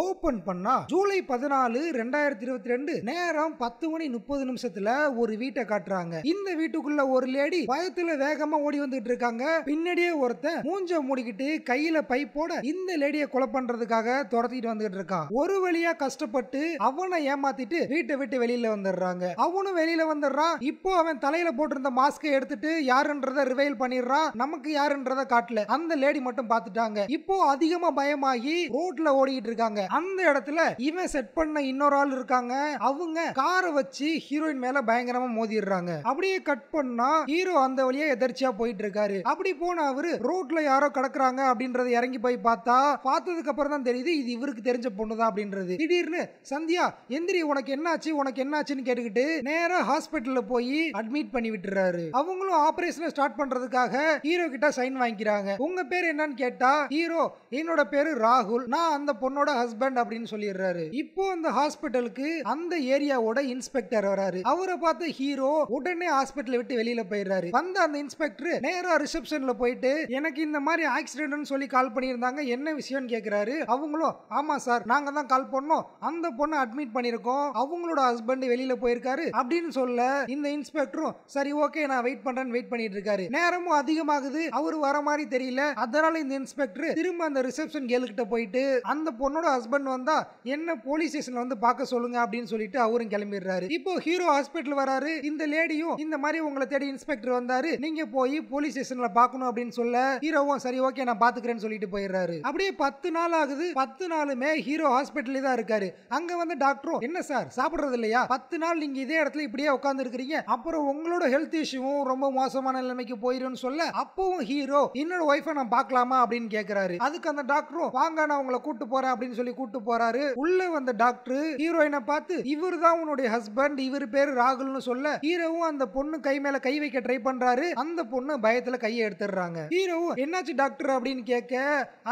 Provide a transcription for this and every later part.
open பண்ணா ஜூலை பதினாலு ரெண்டாயிரத்தி இருபத்தி ரெண்டு நேரம் பத்து மணி முப்பது நிமிஷத்துல ஒரு வீட்டை காட்டுறாங்க இந்த வீட்டுக்குள்ள ஒரு லேடி பயத்துல வேகமா ஓடி வந்துட்டு இருக்காங்க பின்னாடியே ஒருத்தன் மூஞ்ச மூடிக்கிட்டு கையில பைப்போட இந்த லேடியை கொலை பண்றதுக்காக துரத்திட்டு வந்துகிட்டு இருக்கான் ஒரு வழியா கஷ்டப்பட்டு அவனை ஏமாத்திட்டு வீட்டை விட்டு வெளியில வந்துடுறாங்க அவனும் வெளியில வந்துடுறான் இப்போ அவன் தலையில போட்டிருந்த மாஸ்கை எடுத்துட்டு யாருன்றத ரிவைல் பண்ணிடுறான் நமக்கு யாருன்றத காட்டல அந்த லேடி மட்டும் பாத்துட்டாங்க இப்போ அதிகமா பயமாகி ரோட்ல ஓடிக்கிட்டு இருக்காங்க அந்த இடத்துல இவன் செட் பண்ண இன்னொரு ஆள் இருக்காங்க அவங்க காரை வச்சு ஹீரோயின் மேல பயங்கரமா மோதிடுறாங்க அப்படியே கட் பண்ணா ஹீரோ அந்த வழியா எதர்ச்சியா போயிட்டு இருக்காரு அப்படி போன அவரு ரோட்ல யாரோ கடக்குறாங்க அப்படின்றத இறங்கி போய் பார்த்தா பார்த்ததுக்கு அப்புறம் தான் தெரியுது இது இவருக்கு தெரிஞ்ச பொண்ணுதான் அப்படின்றது திடீர்னு சந்தியா எந்திரி உனக்கு என்னாச்சு உனக்கு என்னாச்சுன்னு கேட்டுக்கிட்டு நேரா ஹாஸ்பிட்டல்ல போய் அட்மிட் பண்ணி விட்டுறாரு அவங்களும் ஆபரேஷன் ஸ்டார்ட் பண்றதுக்காக ஹீரோ கிட்ட சைன் வாங்கிக்கிறாங்க உங்க பேர் என்னன்னு கேட்டா ஹீரோ என்னோட பேரு ராகுல் நான் அந்த பொண்ணோட ஹஸ்பண்ட் ஹஸ்பண்ட் அப்படின்னு சொல்லிடுறாரு இப்போ அந்த ஹாஸ்பிட்டலுக்கு அந்த ஏரியாவோட இன்ஸ்பெக்டர் வராரு அவரை பார்த்த ஹீரோ உடனே ஹாஸ்பிட்டல் விட்டு வெளியில போயிடுறாரு வந்த அந்த இன்ஸ்பெக்டர் நேரா ரிசப்ஷன்ல போயிட்டு எனக்கு இந்த மாதிரி ஆக்சிடென்ட்னு சொல்லி கால் பண்ணியிருந்தாங்க என்ன விஷயம்னு கேட்கிறாரு அவங்களும் ஆமா சார் நாங்க தான் கால் பண்ணோம் அந்த பொண்ணை அட்மிட் பண்ணிருக்கோம் அவங்களோட ஹஸ்பண்ட் வெளியில போயிருக்காரு அப்படின்னு சொல்ல இந்த இன்ஸ்பெக்டரும் சரி ஓகே நான் வெயிட் பண்றேன்னு வெயிட் பண்ணிட்டு இருக்காரு நேரமும் அதிகமாகுது அவரு வர மாதிரி தெரியல அதனால இந்த இன்ஸ்பெக்டர் திரும்ப அந்த ரிசப்ஷன் கேளுக்கிட்ட போயிட்டு அந்த பொண்ணோட ஹஸ்பண்ட் வந்தால் என்ன போலீஸ் ஸ்டேஷன்ல வந்து பார்க்க சொல்லுங்க அப்படின்னு சொல்லிட்டு அவரும் கிளம்பிடுறாரு இப்போ ஹீரோ ஹாஸ்பிட்டல் வராரு இந்த லேடியும் இந்த மாதிரி உங்களை தேடி இன்ஸ்பெக்டர் வந்தாரு நீங்க போய் போலீஸ் ஸ்டேஷன்ல பார்க்கணும் அப்படின்னு சொல்ல ஹீரோவும் சரி ஓகே நான் பாத்துக்கிறேன்னு சொல்லிட்டு போயிடுறாரு அப்படியே பத்து நாள் ஆகுது பத்து நாளுமே ஹீரோ ஹாஸ்பிட்டல் தான் இருக்காரு அங்க வந்து டாக்டரும் என்ன சார் சாப்பிடுறது இல்லையா பத்து நாள் நீங்க இதே இடத்துல இப்படியே உட்கார்ந்து இருக்கிறீங்க அப்புறம் உங்களோட ஹெல்த் இஷ்யூவும் ரொம்ப மோசமான நிலைமைக்கு போயிரும் சொல்ல அப்பவும் ஹீரோ என்னோட ஒய்ஃபை நான் பார்க்கலாமா அப்படின்னு கேட்கிறாரு அதுக்கு அந்த டாக்டரும் வாங்க நான் உங்களை கூட்டு போறேன் அப்படின்னு சொல்லி ஹாஸ்பிட்டலுக்கு கூட்டு போறாரு உள்ள வந்த டாக்டர் ஹீரோயினை பார்த்து இவர் தான் உன்னுடைய ஹஸ்பண்ட் இவர் பேர் ராகுல்னு சொல்ல ஹீரோவும் அந்த பொண்ணு கை மேல கை வைக்க ட்ரை பண்றாரு அந்த பொண்ணு பயத்துல கையை எடுத்துடுறாங்க ஹீரோவும் என்னாச்சு டாக்டர் அப்படின்னு கேட்க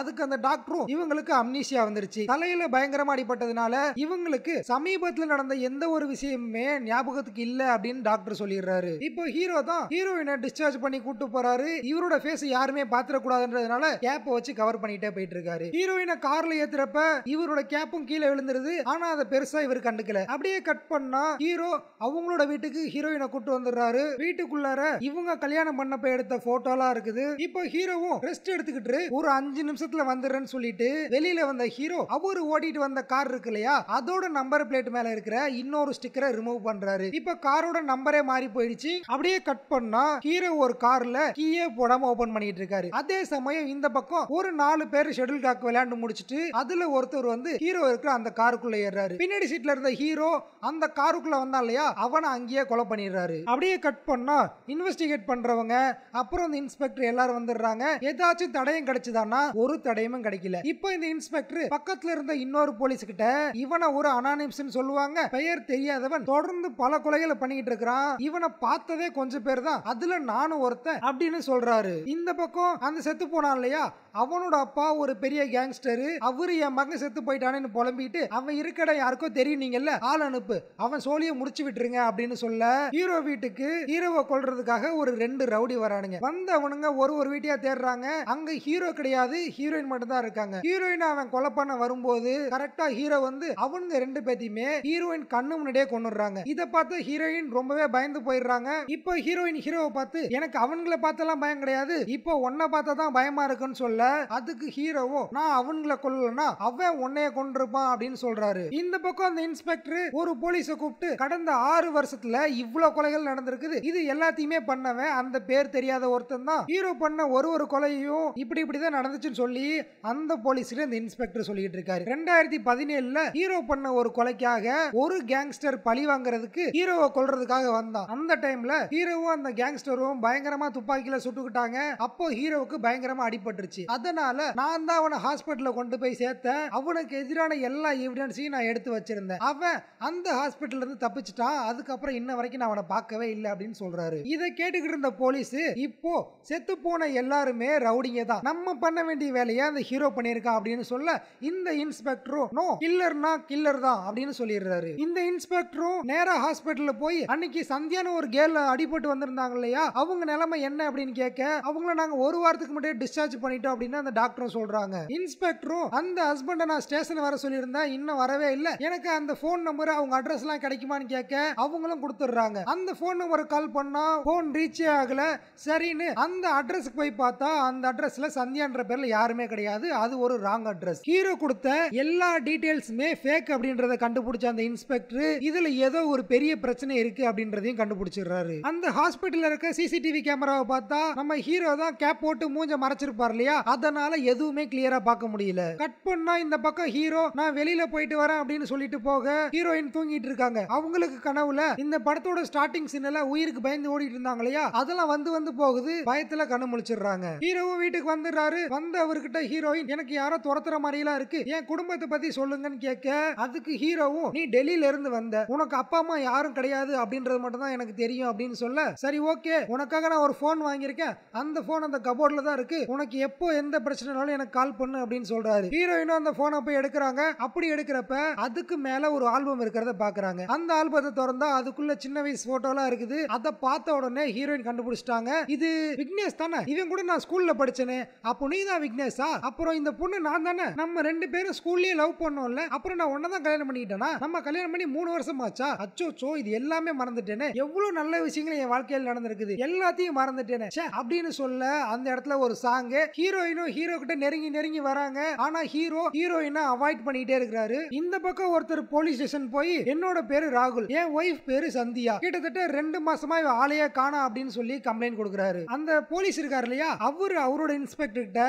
அதுக்கு அந்த டாக்டரும் இவங்களுக்கு அம்னீசியா வந்துருச்சு தலையில பயங்கரமா அடிப்பட்டதுனால இவங்களுக்கு சமீபத்துல நடந்த எந்த ஒரு விஷயமுமே ஞாபகத்துக்கு இல்ல அப்படின்னு டாக்டர் சொல்லிடுறாரு இப்போ ஹீரோ தான் ஹீரோயினை டிஸ்சார்ஜ் பண்ணி கூட்டு போறாரு இவரோட ஃபேஸ் யாருமே பாத்திர கூடாதுன்றதுனால கேப்பை வச்சு கவர் பண்ணிட்டே போயிட்டு இருக்காரு ஹீரோயினை கார்ல ஏத்துறப்ப இவரோட கேப்பும் கீழே விழுந்துருது ஆனா அதை பெருசா இவர் கண்டுக்கல அப்படியே கட் பண்ணா ஹீரோ அவங்களோட வீட்டுக்கு ஹீரோயினை கூட்டு வந்துடுறாரு வீட்டுக்குள்ளார இவங்க கல்யாணம் பண்ணப்ப எடுத்த போட்டோலாம் இருக்குது இப்போ ஹீரோவும் ரெஸ்ட் எடுத்துக்கிட்டு ஒரு அஞ்சு நிமிஷத்துல வந்துடுறேன்னு சொல்லிட்டு வெளியில வந்த ஹீரோ அவரு ஓடிட்டு வந்த கார் இருக்கு இல்லையா அதோட நம்பர் பிளேட் மேல இருக்கிற இன்னொரு ஸ்டிக்கரை ரிமூவ் பண்றாரு இப்ப காரோட நம்பரே மாறி போயிடுச்சு அப்படியே கட் பண்ணா ஹீரோ ஒரு கார்ல கீயே போடாம ஓபன் பண்ணிட்டு இருக்காரு அதே சமயம் இந்த பக்கம் ஒரு நாலு பேர் ஷெடியூல் டாக் விளையாண்டு முடிச்சிட்டு அதுல ஒரு ஒருத்தர் வந்து ஹீரோ இருக்கிற அந்த காருக்குள்ள ஏறாரு பின்னாடி சீட்ல இருந்த ஹீரோ அந்த காருக்குள்ள வந்தா இல்லையா அவனை அங்கேயே கொலை பண்ணிடுறாரு அப்படியே கட் பண்ணா இன்வெஸ்டிகேட் பண்றவங்க அப்புறம் இந்த இன்ஸ்பெக்டர் எல்லாரும் வந்துடுறாங்க ஏதாச்சும் தடயம் கிடைச்சதானா ஒரு தடயமும் கிடைக்கல இப்போ இந்த இன்ஸ்பெக்டர் பக்கத்துல இருந்த இன்னொரு போலீஸ் கிட்ட இவனை ஒரு அனானிம்ஸ் சொல்லுவாங்க பெயர் தெரியாதவன் தொடர்ந்து பல கொலைகளை பண்ணிக்கிட்டு இருக்கிறான் இவனை பார்த்ததே கொஞ்சம் பேர் தான் அதுல நானும் ஒருத்தன் அப்படின்னு சொல்றாரு இந்த பக்கம் அந்த செத்து போனான் இல்லையா அவனோட அப்பா ஒரு பெரிய கேங்ஸ்டரு அவரு என் மகன் செத்து போயிட்டான்னு புலம்பிட்டு அவன் இருக்கட யாருக்கோ நீங்கல்ல ஆள் அனுப்பு அவன் சோழியை முடிச்சு விட்டுருங்க அப்படின்னு சொல்ல ஹீரோ வீட்டுக்கு ஹீரோவை கொள்றதுக்காக ஒரு ரெண்டு ரவுடி வரானுங்க வந்த அவனுங்க ஒரு ஒரு வீட்டையா தேடுறாங்க அங்க ஹீரோ கிடையாது ஹீரோயின் மட்டும் தான் இருக்காங்க ஹீரோயின் அவன் கொலை பண்ண வரும்போது கரெக்டா ஹீரோ வந்து அவனுங்க ரெண்டு பேத்தையுமே ஹீரோயின் கண்ணு முன்னாடியே கொண்டுடுறாங்க இதை பார்த்து ஹீரோயின் ரொம்பவே பயந்து போயிடுறாங்க இப்போ ஹீரோயின் ஹீரோவை பார்த்து எனக்கு அவனுங்களை பார்த்தெல்லாம் பயம் கிடையாது இப்போ உன்னை பார்த்தா தான் பயமா இருக்குன்னு சொல்ல கொல்ல அதுக்கு ஹீரோவும் நான் அவங்கள கொல்லனா அவன் உன்னைய கொண்டிருப்பான் அப்படின்னு சொல்றாரு இந்த பக்கம் அந்த இன்ஸ்பெக்டர் ஒரு போலீஸ கூப்பிட்டு கடந்த ஆறு வருஷத்துல இவ்வளவு கொலைகள் நடந்திருக்குது இது எல்லாத்தையுமே பண்ணவன் அந்த பேர் தெரியாத ஒருத்தன் தான் ஹீரோ பண்ண ஒரு ஒரு கொலையும் இப்படி இப்படிதான் நடந்துச்சுன்னு சொல்லி அந்த போலீஸ்ல இந்த இன்ஸ்பெக்டர் சொல்லிட்டு இருக்காரு ரெண்டாயிரத்தி பதினேழுல ஹீரோ பண்ண ஒரு கொலைக்காக ஒரு கேங்ஸ்டர் பழி வாங்குறதுக்கு ஹீரோவை கொல்றதுக்காக வந்தான் அந்த டைம்ல ஹீரோவும் அந்த கேங்ஸ்டரும் பயங்கரமா துப்பாக்கியில சுட்டுக்கிட்டாங்க அப்போ ஹீரோவுக்கு பயங்கரமா அடிபட்டுருச்சு அதனால நான் தான் அவனை ஹாஸ்பிட்டல கொண்டு போய் சேர்த்தேன் அவனுக்கு எதிரான எல்லா எவிடன்ஸையும் நான் எடுத்து வச்சிருந்தேன் அவன் அந்த ஹாஸ்பிட்டல் இருந்து தப்பிச்சிட்டான் அதுக்கப்புறம் இன்ன வரைக்கும் நான் அவனை பார்க்கவே இல்லை அப்படின்னு சொல்றாரு இதை கேட்டுக்கிட்டு இருந்த போலீஸ் இப்போ செத்து போன எல்லாருமே ரவுடிங்க தான் நம்ம பண்ண வேண்டிய வேலையை அந்த ஹீரோ பண்ணியிருக்கான் அப்படின்னு சொல்ல இந்த இன்ஸ்பெக்டரும் நோ கில்லர்னா கில்லர் தான் அப்படின்னு சொல்லிடுறாரு இந்த இன்ஸ்பெக்டரும் நேரா ஹாஸ்பிட்டல்ல போய் அன்னைக்கு சந்தியான ஒரு கேர்ள் அடிபட்டு வந்திருந்தாங்க இல்லையா அவங்க நிலைமை என்ன அப்படின்னு கேட்க அவங்கள நாங்க ஒரு வாரத்துக்கு முன்னாடியே டிஸ்சார்ஜ் பண்ணிட்டோம் அப்படின்னு அந்த டாக்டரும் சொல்றாங்க இன்ஸ்பெக்டரும் அந்த ஹஸ்பண்டை நான் ஸ்டேஷன் வர சொல்லியிருந்தேன் இன்னும் வரவே இல்லை எனக்கு அந்த போன் நம்பர் அவங்க அட்ரஸ் எல்லாம் கிடைக்குமான்னு கேட்க அவங்களும் கொடுத்துடுறாங்க அந்த போன் நம்பர் கால் பண்ணா போன் ரீச் ஆகல சரின்னு அந்த அட்ரஸ்க்கு போய் பார்த்தா அந்த அட்ரஸ்ல சந்தியான்ற பேர்ல யாருமே கிடையாது அது ஒரு ராங் அட்ரஸ் ஹீரோ கொடுத்த எல்லா டீட்டெயில்ஸுமே ஃபேக் அப்படின்றத கண்டுபிடிச்ச அந்த இன்ஸ்பெக்டர் இதுல ஏதோ ஒரு பெரிய பிரச்சனை இருக்கு அப்படின்றதையும் கண்டுபிடிச்சிடுறாரு அந்த ஹாஸ்பிட்டல் இருக்க சிசிடிவி கேமராவை பார்த்தா நம்ம ஹீரோ தான் கேப் போட்டு மூஞ்ச மறைச்சிருப்பார் இல்லையா அதனால எதுவுமே கிளியரா பார்க்க முடியல கட் பண்ணா இந்த பக்கம் ஹீரோ நான் வெளியில போயிட்டு வரேன் அப்படின்னு சொல்லிட்டு போக ஹீரோயின் தூங்கிட்டு இருக்காங்க அவங்களுக்கு கனவுல இந்த படத்தோட ஸ்டார்டிங் சின்னல உயிருக்கு பயந்து ஓடிட்டு இருந்தாங்க இல்லையா அதெல்லாம் வந்து வந்து போகுது பயத்துல கண்ணு முழிச்சிடுறாங்க ஹீரோவும் வீட்டுக்கு வந்துடுறாரு வந்து அவர்கிட்ட ஹீரோயின் எனக்கு யாரோ துரத்துற மாதிரிலாம் இருக்கு என் குடும்பத்தை பத்தி சொல்லுங்கன்னு கேட்க அதுக்கு ஹீரோவும் நீ டெல்லியில இருந்து வந்த உனக்கு அப்பா அம்மா யாரும் கிடையாது அப்படின்றது மட்டும் தான் எனக்கு தெரியும் அப்படின்னு சொல்ல சரி ஓகே உனக்காக நான் ஒரு போன் வாங்கியிருக்கேன் அந்த போன் அந்த கபோர்ட்ல தான் இருக்கு உனக்கு எப்போ எந்த பிரச்சனைனாலும் எனக்கு கால் பண்ணு அப்படின்னு சொல்றாரு ஹீரோயினும் அந்த போனை போய் எடுக்கிறாங்க அப்படி எடுக்கிறப்ப அதுக்கு மேல ஒரு ஆல்பம் இருக்கிறத பாக்குறாங்க அந்த ஆல்பத்தை திறந்தா அதுக்குள்ள சின்ன வயசு போட்டோலாம் இருக்குது அதை பார்த்த உடனே ஹீரோயின் கண்டுபிடிச்சிட்டாங்க இது விக்னேஷ் தானே இவன் கூட நான் ஸ்கூல்ல படிச்சேனே அப்போ நீ தான் விக்னேஷா அப்புறம் இந்த பொண்ணு நான் தானே நம்ம ரெண்டு பேரும் ஸ்கூல்லயே லவ் பண்ணோம்ல அப்புறம் நான் ஒன்னதான் கல்யாணம் பண்ணிக்கிட்டேனா நம்ம கல்யாணம் பண்ணி மூணு வருஷம் ஆச்சா அச்சோச்சோ இது எல்லாமே மறந்துட்டேனே எவ்வளவு நல்ல விஷயங்கள் என் வாழ்க்கையில் நடந்திருக்குது எல்லாத்தையும் மறந்துட்டேனே அப்படின்னு சொல்ல அந்த இடத்துல ஒரு சாங்கு ஹீரோயின் ஹீரோயினும் ஹீரோ கிட்ட நெருங்கி நெருங்கி வராங்க ஆனா ஹீரோ ஹீரோயினா அவாய்ட் பண்ணிட்டே இருக்கிறாரு இந்த பக்கம் ஒருத்தர் போலீஸ் ஸ்டேஷன் போய் என்னோட பேரு ராகுல் என் ஒய்ஃப் பேரு சந்தியா கிட்டத்தட்ட ரெண்டு மாசமா ஆளைய காணா அப்படின்னு சொல்லி கம்ப்ளைண்ட் கொடுக்குறாரு அந்த போலீஸ் இருக்காரு இல்லையா அவரு அவரோட இன்ஸ்பெக்டர் கிட்ட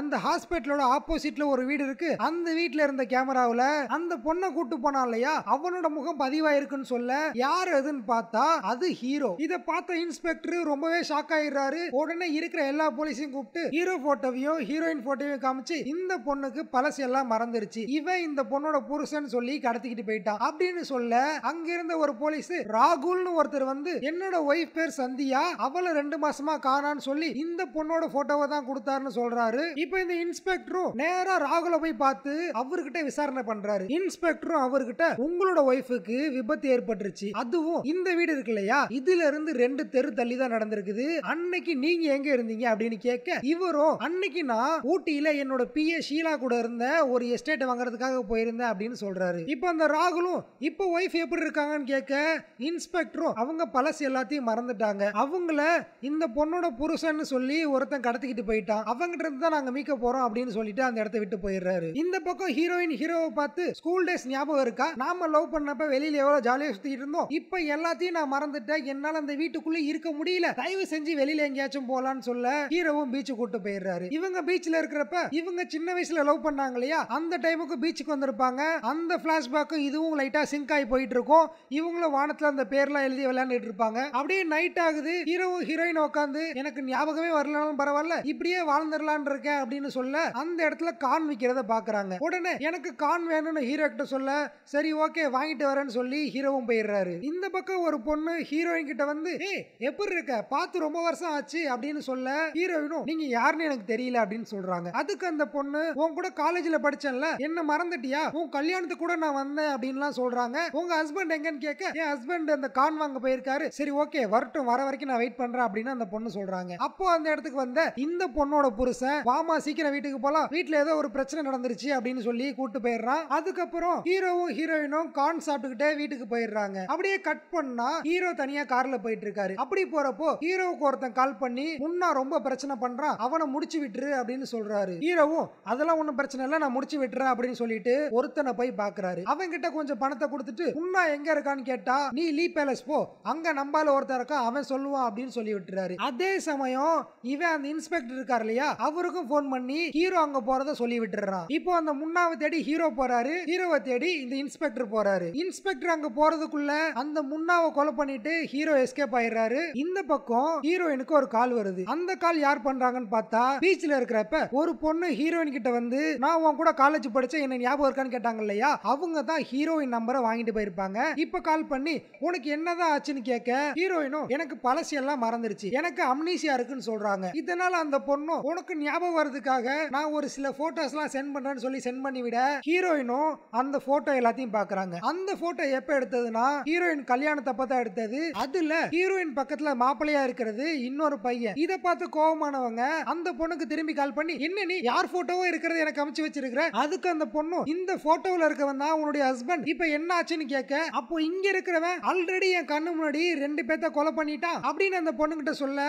அந்த ஹாஸ்பிட்டலோட ஆப்போசிட்ல ஒரு வீடு இருக்கு அந்த வீட்டுல இருந்த கேமராவில அந்த பொண்ணை கூட்டு போனான் இல்லையா அவனோட முகம் பதிவாயிருக்குன்னு சொல்ல யார் அதுன்னு பார்த்தா அது ஹீரோ இதை பார்த்த இன்ஸ்பெக்டர் ரொம்பவே ஷாக் ஆயிடுறாரு உடனே இருக்கிற எல்லா போலீஸையும் கூப்பிட்டு ஹீரோ போட்டோவையும் போட்டோவையும் ஹீரோயின் போட்டோவையும் காமிச்சு இந்த பொண்ணுக்கு பழசு எல்லாம் மறந்துருச்சு இவன் இந்த பொண்ணோட புருஷன் சொல்லி கடத்திக்கிட்டு போயிட்டான் அப்படின்னு சொல்ல அங்கிருந்த ஒரு போலீஸ் ராகுல்னு ஒருத்தர் வந்து என்னோட ஒய்ஃப் பேர் சந்தியா அவளை ரெண்டு மாசமா காணான்னு சொல்லி இந்த பொண்ணோட போட்டோவை தான் கொடுத்தாருன்னு சொல்றாரு இப்போ இந்த இன்ஸ்பெக்டரும் நேரா ராகுல போய் பார்த்து அவர்கிட்ட விசாரணை பண்றாரு இன்ஸ்பெக்டரும் அவர்கிட்ட உங்களோட ஒய்ஃபுக்கு விபத்து ஏற்பட்டுருச்சு அதுவும் இந்த வீடு இருக்கு இல்லையா இதுல இருந்து ரெண்டு தெரு தள்ளி தான் நடந்திருக்குது அன்னைக்கு நீங்க எங்க இருந்தீங்க அப்படின்னு கேட்க இவரும் அன்னைக்கு என்னைக்கு நான் ஊட்டியில என்னோட பி ஏ ஷீலா கூட இருந்த ஒரு எஸ்டேட் வாங்குறதுக்காக போயிருந்தேன் அப்படின்னு சொல்றாரு இப்போ அந்த ராகுலும் இப்போ ஒய்ஃப் எப்படி இருக்காங்கன்னு கேட்க இன்ஸ்பெக்டரும் அவங்க பழசு எல்லாத்தையும் மறந்துட்டாங்க அவங்கள இந்த பொண்ணோட புருஷன் சொல்லி ஒருத்தன் கடத்திக்கிட்டு போயிட்டான் அவங்ககிட்ட இருந்து தான் நாங்க மீக்க போறோம் அப்படின்னு சொல்லிட்டு அந்த இடத்த விட்டு போயிடுறாரு இந்த பக்கம் ஹீரோயின் ஹீரோவை பார்த்து ஸ்கூல் டேஸ் ஞாபகம் இருக்கா நாம லவ் பண்ணப்ப வெளியில எவ்வளவு ஜாலியா சுத்திட்டு இருந்தோம் இப்போ எல்லாத்தையும் நான் மறந்துட்டேன் என்னால அந்த வீட்டுக்குள்ள இருக்க முடியல தயவு செஞ்சு வெளியில எங்கேயாச்சும் போலான்னு சொல்ல ஹீரோவும் பீச்சு கூட்டு போயிடுறாரு இவங்க பீச்ல இருக்கிறப்ப இவங்க சின்ன வயசுல லவ் பண்ணாங்க இல்லையா அந்த டைமுக்கு பீச்சுக்கு வந்திருப்பாங்க அந்த பிளாஷ்பேக்கும் இதுவும் லைட்டா சிங்க் ஆகி போயிட்டு இருக்கும் இவங்களும் வானத்துல அந்த பேர்லாம் எழுதி விளையாண்டுட்டு இருப்பாங்க அப்படியே நைட் ஆகுது ஹீரோவும் ஹீரோயின் உட்காந்து எனக்கு ஞாபகமே வரலனாலும் பரவாயில்ல இப்படியே வாழ்ந்துடலான் இருக்கேன் அப்படின்னு சொல்ல அந்த இடத்துல கான் விற்கிறத பாக்குறாங்க உடனே எனக்கு கான் வேணும்னு ஹீரோ கிட்ட சொல்ல சரி ஓகே வாங்கிட்டு வரேன்னு சொல்லி ஹீரோவும் போயிடுறாரு இந்த பக்கம் ஒரு பொண்ணு ஹீரோயின் கிட்ட வந்து எப்படி இருக்க பார்த்து ரொம்ப வருஷம் ஆச்சு அப்படின்னு சொல்ல ஹீரோயினும் நீங்க யாருன்னு எனக்கு தெரியும் தெரியல அப்படின்னு சொல்றாங்க அதுக்கு அந்த பொண்ணு உன் கூட காலேஜ்ல படிச்சேன்ல என்ன மறந்துட்டியா உன் கல்யாணத்துக்கு கூட நான் வந்தேன் அப்படின்லாம் சொல்றாங்க உங்க ஹஸ்பண்ட் எங்கன்னு கேட்க என் ஹஸ்பண்ட் அந்த கான் வாங்க போயிருக்காரு சரி ஓகே வரட்டும் வர வரைக்கும் நான் வெயிட் பண்றேன் அப்படின்னு அந்த பொண்ணு சொல்றாங்க அப்போ அந்த இடத்துக்கு வந்த இந்த பொண்ணோட புருஷன் வாமா சீக்கிரம் வீட்டுக்கு போலாம் வீட்டுல ஏதோ ஒரு பிரச்சனை நடந்துருச்சு அப்படின்னு சொல்லி கூட்டு போயிடுறான் அதுக்கப்புறம் ஹீரோவும் ஹீரோயினும் கான் சாப்பிட்டுக்கிட்டே வீட்டுக்கு போயிடுறாங்க அப்படியே கட் பண்ணா ஹீரோ தனியா கார்ல போயிட்டு இருக்காரு அப்படி போறப்போ ஹீரோவுக்கு ஒருத்தன் கால் பண்ணி முன்னா ரொம்ப பிரச்சனை பண்றான் அவனை முடிச்சு விட்டு விட்டுரு அப்படின்னு சொல்றாரு ஹீரோவும் அதெல்லாம் ஒன்னும் பிரச்சனை இல்லை நான் முடிச்சு விட்டுறேன் அப்படின்னு சொல்லிட்டு ஒருத்தனை போய் பாக்குறாரு கிட்ட கொஞ்சம் பணத்தை கொடுத்துட்டு உன்னா எங்க இருக்கான்னு கேட்டா நீ லீ பேலஸ் போ அங்க நம்பால ஒருத்தர் இருக்கா அவன் சொல்லுவான் அப்படின்னு சொல்லி விட்டுறாரு அதே சமயம் இவன் அந்த இன்ஸ்பெக்டர் இருக்கார் இல்லையா அவருக்கும் போன் பண்ணி ஹீரோ அங்க போறத சொல்லி விட்டுறான் இப்போ அந்த முன்னாவை தேடி ஹீரோ போறாரு ஹீரோவை தேடி இந்த இன்ஸ்பெக்டர் போறாரு இன்ஸ்பெக்டர் அங்க போறதுக்குள்ள அந்த முன்னாவை கொலை பண்ணிட்டு ஹீரோ எஸ்கேப் ஆயிடுறாரு இந்த பக்கம் ஹீரோயினுக்கு ஒரு கால் வருது அந்த கால் யார் பண்றாங்கன்னு பார்த்தா பீச் கடைசியில் இருக்கிறப்ப ஒரு பொண்ணு ஹீரோயின் கிட்ட வந்து நான் உன் கூட காலேஜ் படிச்சேன் என்ன ஞாபகம் இருக்கான்னு கேட்டாங்க இல்லையா அவங்க தான் ஹீரோயின் நம்பரை வாங்கிட்டு போயிருப்பாங்க இப்ப கால் பண்ணி உனக்கு என்னதான் ஆச்சுன்னு கேட்க ஹீரோயினும் எனக்கு பழசியெல்லாம் மறந்துருச்சு எனக்கு அம்னீசியா இருக்குன்னு சொல்றாங்க இதனால அந்த பொண்ணும் உனக்கு ஞாபகம் வர்றதுக்காக நான் ஒரு சில போட்டோஸ் எல்லாம் சென்ட் பண்றேன்னு சொல்லி சென்ட் பண்ணி விட ஹீரோயினும் அந்த போட்டோ எல்லாத்தையும் பாக்குறாங்க அந்த போட்டோ எப்ப எடுத்ததுன்னா ஹீரோயின் கல்யாணத்தை தான் எடுத்தது அதுல ஹீரோயின் பக்கத்துல மாப்பிள்ளையா இருக்கிறது இன்னொரு பையன் இதை பார்த்து கோபமானவங்க அந்த பொண்ணுக்கு திரும்பி கால் பண்ணி என்ன நீ யார் போட்டோவோ இருக்கிறது எனக்கு அமைச்சு வச்சிருக்கிற அதுக்கு அந்த பொண்ணு இந்த போட்டோல இருக்கவன் தான் உன்னுடைய ஹஸ்பண்ட் இப்போ என்ன ஆச்சுன்னு கேட்க அப்போ இங்க இருக்கிறவன் ஆல்ரெடி என் கண்ணு முன்னாடி ரெண்டு பேத்த கொலை பண்ணிட்டான் அப்படின்னு அந்த பொண்ணு கிட்ட சொல்ல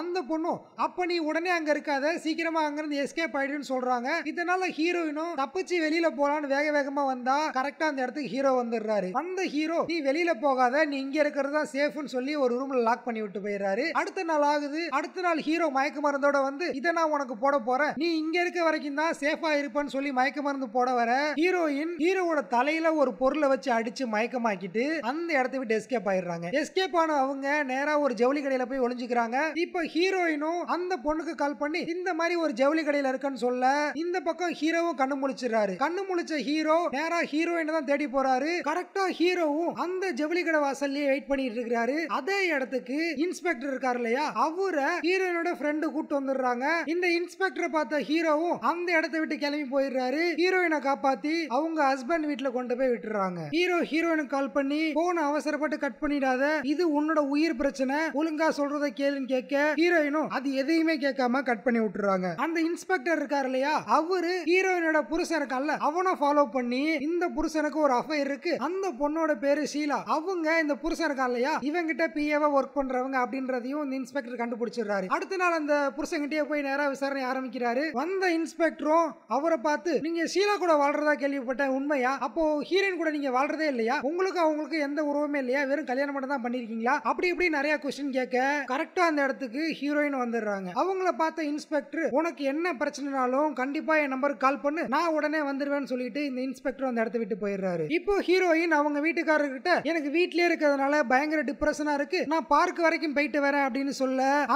அந்த பொண்ணு அப்ப நீ உடனே அங்க இருக்காத சீக்கிரமா அங்கிருந்து எஸ்கேப் ஆயிடுன்னு சொல்றாங்க இதனால ஹீரோயினும் தப்பிச்சு வெளியில போலான்னு வேக வேகமா வந்தா கரெக்டா அந்த இடத்துக்கு ஹீரோ வந்துடுறாரு அந்த ஹீரோ நீ வெளியில போகாத நீ இங்க இருக்கிறது தான் சேஃப்னு சொல்லி ஒரு ரூம்ல லாக் பண்ணி விட்டு போயிடுறாரு அடுத்த நாள் ஆகுது அடுத்த நாள் ஹீரோ மயக்க மருந்தோட வந்து இதை நான் உனக்கு உனக்கு போட போற நீ இங்க இருக்க வரைக்கும் தான் சேஃபா இருப்பேன்னு சொல்லி மயக்க மருந்து போட வர ஹீரோயின் ஹீரோவோட தலையில ஒரு பொருளை வச்சு அடிச்சு மயக்கமாக்கிட்டு அந்த இடத்த விட்டு எஸ்கேப் ஆயிடுறாங்க எஸ்கேப் ஆன அவங்க நேரா ஒரு ஜவுளி கடையில போய் ஒளிஞ்சுக்கிறாங்க இப்ப ஹீரோயினும் அந்த பொண்ணுக்கு கால் பண்ணி இந்த மாதிரி ஒரு ஜவுளி கடையில இருக்குன்னு சொல்ல இந்த பக்கம் ஹீரோவும் கண்ணு முழிச்சிடுறாரு கண்ணு முழிச்ச ஹீரோ நேரா ஹீரோயினை தான் தேடி போறாரு கரெக்டா ஹீரோவும் அந்த ஜவுளி கடை வாசல்லயே வெயிட் பண்ணிட்டு இருக்கிறாரு அதே இடத்துக்கு இன்ஸ்பெக்டர் இருக்காரு இல்லையா அவரை ஹீரோயினோட ஃப்ரெண்டு கூட்டு வந்துடுறாங்க இந்த இன்ஸ்பெக்டரை பார்த்த ஹீரோவும் அந்த இடத்த விட்டு கிளம்பி போயிடுறாரு ஹீரோயினை காப்பாத்தி அவங்க ஹஸ்பண்ட் வீட்டுல கொண்டு போய் விட்டுறாங்க ஹீரோ ஹீரோயினுக்கு கால் பண்ணி போன அவசரப்பட்டு கட் பண்ணிடாத இது உன்னோட உயிர் பிரச்சனை ஒழுங்கா சொல்றத கேளுன்னு கேட்க ஹீரோயினும் அது எதையுமே கேட்காம கட் பண்ணி விட்டுறாங்க அந்த இன்ஸ்பெக்டர் இருக்காரு இல்லையா அவரு ஹீரோயினோட புருஷன் இருக்கான்ல அவனும் ஃபாலோ பண்ணி இந்த புருஷனுக்கு ஒரு அஃபைர் இருக்கு அந்த பொண்ணோட பேரு ஷீலா அவங்க இந்த புருஷன் இருக்கா இல்லையா இவங்கிட்ட பிஏவா ஒர்க் பண்றவங்க அப்படின்றதையும் இந்த இன்ஸ்பெக்டர் கண்டுபிடிச்சிடுறாரு அடுத்த நாள் அந்த புருஷங்கிட்டே போய் நேரம் விசாரணை ஆரம்பிக்கிறாரு வந்த இன்ஸ்பெக்டரும் அவரை பார்த்து நீங்க ஷீலா கூட வாழ்றதா கேள்விப்பட்டேன் உண்மையா அப்போ ஹீரோயின் கூட நீங்க வாழ்றதே இல்லையா உங்களுக்கு அவங்களுக்கு எந்த உறவுமே இல்லையா வெறும் கல்யாணம் மட்டும் தான் பண்ணிருக்கீங்களா அப்படி இப்படி நிறைய கொஸ்டின் கேட்க கரெக்டா அந்த இடத்துக்கு ஹீரோயின் வந்துடுறாங்க அவங்கள பார்த்த இன்ஸ்பெக்டர் உனக்கு என்ன பிரச்சனைனாலும் கண்டிப்பா என் நம்பருக்கு கால் பண்ணு நான் உடனே வந்துருவேன் சொல்லிட்டு இந்த இன்ஸ்பெக்டர் அந்த இடத்த விட்டு போயிடுறாரு இப்போ ஹீரோயின் அவங்க வீட்டுக்காரர்கிட்ட எனக்கு வீட்லயே இருக்கிறதுனால பயங்கர டிப்ரெஷனா இருக்கு நான் பார்க் வரைக்கும் போயிட்டு வரேன் அப்படின்னு சொல்ல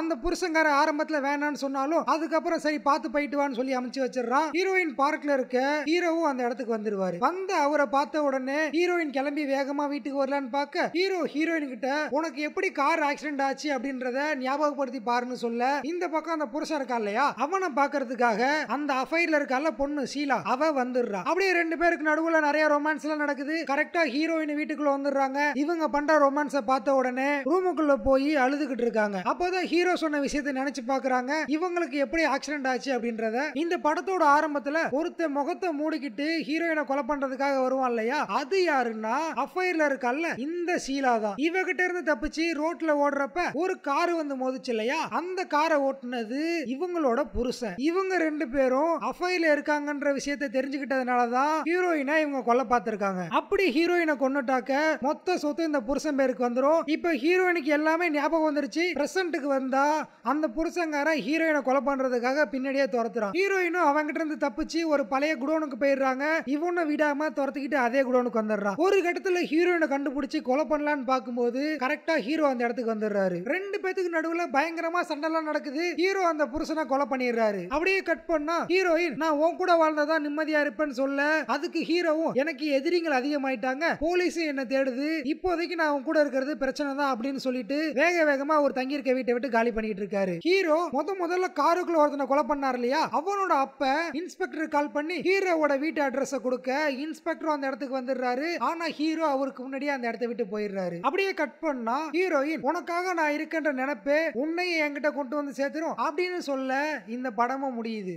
அந்த புருஷங்கார ஆரம்பத்துல வேணாம்னு சொன்னாலும் அதுக்கு அதுக்கப்புறம் சரி பார்த்து போயிட்டு வான்னு சொல்லி அமைச்சு வச்சிடறான் ஹீரோயின் பார்க்ல இருக்க ஹீரோவும் அந்த இடத்துக்கு வந்துருவாரு வந்த அவரை பார்த்த உடனே ஹீரோயின் கிளம்பி வேகமா வீட்டுக்கு வரலான்னு பார்க்க ஹீரோ ஹீரோயின் கிட்ட உனக்கு எப்படி கார் ஆக்சிடென்ட் ஆச்சு அப்படின்றத ஞாபகப்படுத்தி பாருன்னு சொல்ல இந்த பக்கம் அந்த புருஷன் இருக்கா இல்லையா அவனை பாக்குறதுக்காக அந்த அஃபைர்ல இருக்கால பொண்ணு சீலா அவ வந்துடுறா அப்படியே ரெண்டு பேருக்கு நடுவுல நிறைய ரொமான்ஸ் எல்லாம் நடக்குது கரெக்டா ஹீரோயின் வீட்டுக்குள்ள வந்துடுறாங்க இவங்க பண்ற ரொமான்ஸ பார்த்த உடனே ரூமுக்குள்ள போய் அழுதுகிட்டு இருக்காங்க அப்போதான் ஹீரோ சொன்ன விஷயத்தை நினைச்சு பாக்குறாங்க இவங்களுக்கு எப்படி ஆக்சிடென்ட் ஆச்சு அப்படின்றத இந்த படத்தோட ஆரம்பத்துல ஒருத்த முகத்தை மூடிக்கிட்டு ஹீரோயினை கொலை பண்றதுக்காக வருவான் இல்லையா அது யாருன்னா அஃபைர்ல இருக்கல்ல இந்த சீலா தான் இவகிட்ட இருந்து தப்பிச்சு ரோட்ல ஓடுறப்ப ஒரு கார் வந்து மோதிச்சு இல்லையா அந்த காரை ஓட்டுனது இவங்களோட புருஷன் இவங்க ரெண்டு பேரும் அஃபைர்ல இருக்காங்கன்ற விஷயத்த தெரிஞ்சுக்கிட்டதுனாலதான் ஹீரோயினை இவங்க கொல்ல பார்த்திருக்காங்க அப்படி ஹீரோயினை கொண்டுட்டாக்க மொத்த சொத்து இந்த புருஷன் பேருக்கு வந்துடும் இப்ப ஹீரோயினுக்கு எல்லாமே ஞாபகம் வந்துருச்சு பிரசன்ட்டுக்கு வந்தா அந்த புருஷங்கார ஹீரோயினை கொலை பண்றது பண்றதுக்காக பின்னாடியே துரத்துறான் ஹீரோயினும் அவங்க இருந்து தப்பிச்சு ஒரு பழைய குடோனுக்கு போயிடுறாங்க இவன விடாம துரத்துக்கிட்டு அதே குடோனுக்கு வந்துடுறான் ஒரு கட்டத்துல ஹீரோயினை கண்டுபிடிச்சு கொலை பண்ணலான்னு பாக்கும்போது கரெக்டா ஹீரோ அந்த இடத்துக்கு வந்துடுறாரு ரெண்டு பேத்துக்கு நடுவுல பயங்கரமா எல்லாம் நடக்குது ஹீரோ அந்த புருஷனை கொலை பண்ணிடுறாரு அப்படியே கட் பண்ணா ஹீரோயின் நான் உன் கூட வாழ்ந்ததா நிம்மதியா இருப்பேன்னு சொல்ல அதுக்கு ஹீரோவும் எனக்கு எதிரிகள் அதிகமாயிட்டாங்க போலீஸும் என்ன தேடுது இப்போதைக்கு நான் உன் கூட இருக்கிறது பிரச்சனை தான் அப்படின்னு சொல்லிட்டு வேக வேகமா ஒரு தங்கியிருக்க வீட்டை விட்டு காலி பண்ணிட்டு இருக்காரு ஹீரோ முத முதல்ல காருக்குள்ள ஒருத்தனை கொலை பண்ணார் இல்லையா அவனோட அப்ப இன்ஸ்பெக்டர் கால் பண்ணி ஹீரோவோட வீட்டு அட்ரஸ் கொடுக்க இன்ஸ்பெக்டர் அந்த இடத்துக்கு வந்துடுறாரு ஆனா ஹீரோ அவருக்கு முன்னாடியே அந்த இடத்த விட்டு போயிடுறாரு அப்படியே கட் பண்ணா ஹீரோயின் உனக்காக நான் இருக்கின்ற நினைப்பே உன்னையும் என்கிட்ட கொண்டு வந்து சேர்த்துரும் அப்படின்னு சொல்ல இந்த படமும் முடியுது